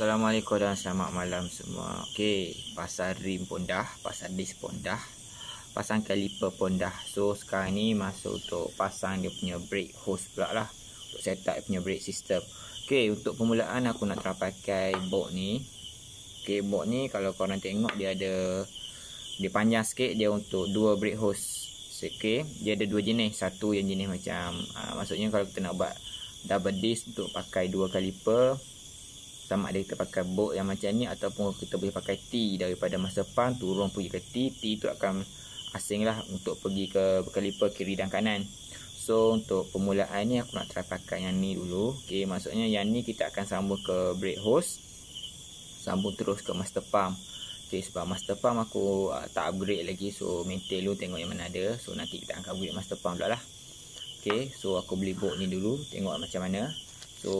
Assalamualaikum dan selamat malam semua Okay, pasal rim pun dah Pasal disc pun dah Pasang caliper pun dah So sekarang ni masuk untuk pasang dia punya brake hose pula lah Untuk set up dia punya brake system Okay, untuk permulaan aku nak terang pakai bot ni Okay, bot ni kalau korang tengok dia ada Dia panjang sikit dia untuk dua brake hose Okay, dia ada dua jenis Satu yang jenis macam aa, ah, Maksudnya kalau kita nak buat double disc untuk pakai dua caliper sama ada kita pakai bot yang macam ni ataupun kita boleh pakai T daripada masa pan turun pergi ke T T tu akan asing lah untuk pergi ke berkelipa kiri dan kanan so untuk permulaan ni aku nak try pakai yang ni dulu ok maksudnya yang ni kita akan sambung ke brake hose sambung terus ke master pump ok sebab master pump aku uh, tak upgrade lagi so maintain dulu tengok yang mana ada so nanti kita akan upgrade master pump pula lah ok so aku beli bot ni dulu tengok macam mana So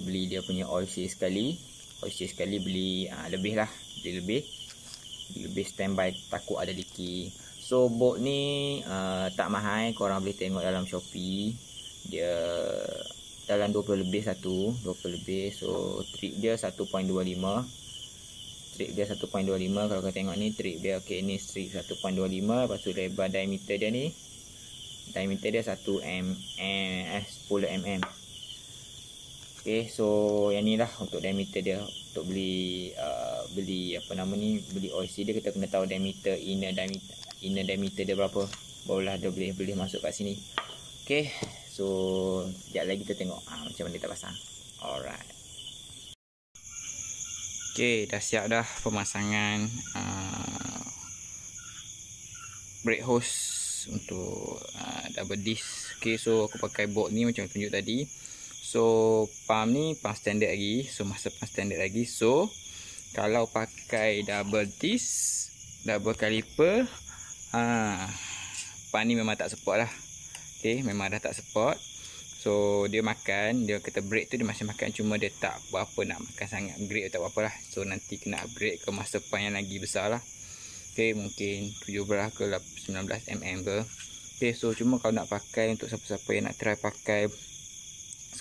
beli dia punya oil sheet sekali Oil sheet sekali beli ha, lebih lah Beli lebih beli Lebih standby takut ada leaky So bot ni uh, tak mahal Korang boleh tengok dalam Shopee Dia dalam 20 lebih satu 20 lebih So trip dia 1.25 Trip dia 1.25 Kalau kau tengok ni Trip dia ok ni Trip 1.25 Lepas tu lebar diameter dia ni Diameter dia 1 mm Eh 10 mm Okay, so yang ni lah untuk diameter dia untuk beli uh, beli apa nama ni beli OC dia kita kena tahu diameter inner diameter inner diameter dia berapa barulah dia boleh boleh masuk kat sini Okay, so sekejap lagi kita tengok ha, macam mana kita pasang alright Okay, dah siap dah pemasangan uh, brake hose untuk uh, double disc Okay, so aku pakai bolt ni macam tunjuk tadi So pump ni pump standard lagi So masa pump standard lagi So kalau pakai double disc Double caliper ha, Pump ni memang tak support lah Okay memang dah tak support So dia makan Dia kata break tu dia masih makan Cuma dia tak apa-apa nak makan sangat Break atau apa-apa lah So nanti kena upgrade ke masa pump yang lagi besar lah Okay mungkin 17 ke 19 mm ke Okay so cuma kalau nak pakai Untuk siapa-siapa yang nak try pakai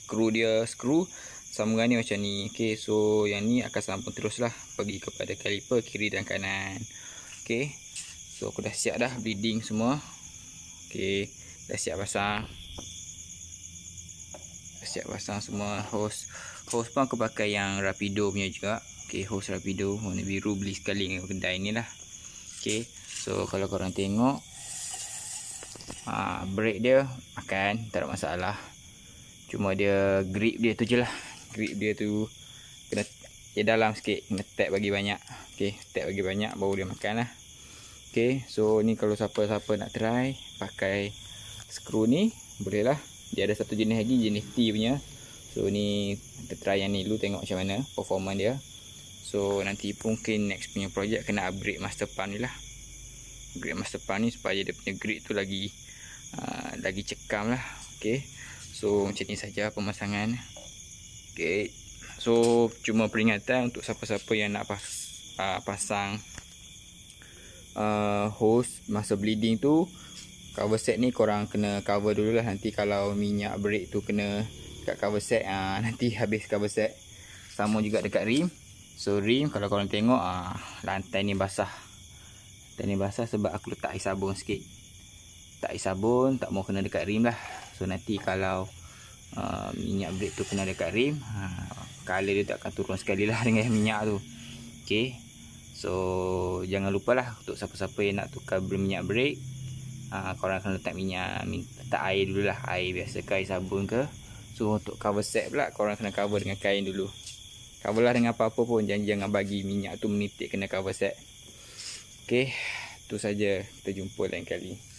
screw dia screw sama ni macam ni ok so yang ni akan sambung terus lah pergi kepada caliper kiri dan kanan ok so aku dah siap dah bleeding semua ok dah siap pasang dah siap pasang semua hose hose pun aku pakai yang rapido punya juga ok hose rapido warna biru beli sekali dengan kedai ni lah ok so kalau korang tengok Ha, break dia akan tak ada masalah Cuma dia grip dia tu je lah Grip dia tu Kena dia dalam sikit Kena tap bagi banyak Okay tap bagi banyak baru dia makan lah Okay so ni kalau siapa-siapa nak try Pakai skru ni Boleh lah Dia ada satu jenis lagi jenis T punya So ni kita try yang ni dulu tengok macam mana performance dia So nanti pun mungkin next punya projek kena upgrade master plan ni lah Upgrade master plan ni supaya dia punya grid tu lagi uh, Lagi cekam lah Okay So macam ni saja pemasangan. Okay. So cuma peringatan untuk siapa-siapa yang nak pas, uh, pasang uh, hose masa bleeding tu. Cover set ni korang kena cover dulu lah. Nanti kalau minyak break tu kena dekat cover set. Uh, nanti habis cover set. Sama juga dekat rim. So rim kalau korang tengok uh, lantai ni basah. Lantai ni basah sebab aku letak air sabun sikit. Tak air sabun tak mau kena dekat rim lah. So nanti kalau uh, minyak brake tu kena dekat rim, ha color dia tak akan turun sekali lah dengan minyak tu. Okay, So jangan lupa lah untuk siapa-siapa yang nak tukar berminyak brake Uh, ha, korang akan letak minyak Letak air dulu lah Air biasa ke Air sabun ke So untuk cover set pula Korang kena cover dengan kain dulu Cover lah dengan apa-apa pun janji jangan bagi minyak tu menitik Kena cover set Okay Itu saja Kita jumpa lain kali